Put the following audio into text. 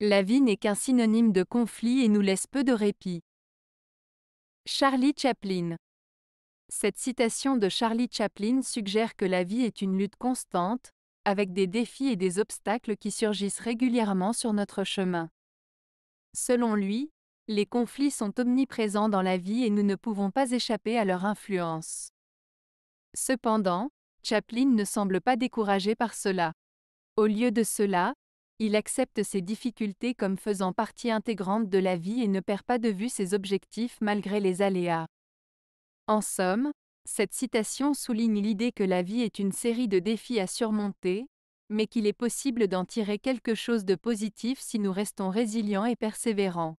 La vie n'est qu'un synonyme de conflit et nous laisse peu de répit. Charlie Chaplin Cette citation de Charlie Chaplin suggère que la vie est une lutte constante, avec des défis et des obstacles qui surgissent régulièrement sur notre chemin. Selon lui, les conflits sont omniprésents dans la vie et nous ne pouvons pas échapper à leur influence. Cependant, Chaplin ne semble pas découragé par cela. Au lieu de cela, il accepte ses difficultés comme faisant partie intégrante de la vie et ne perd pas de vue ses objectifs malgré les aléas. En somme, cette citation souligne l'idée que la vie est une série de défis à surmonter, mais qu'il est possible d'en tirer quelque chose de positif si nous restons résilients et persévérants.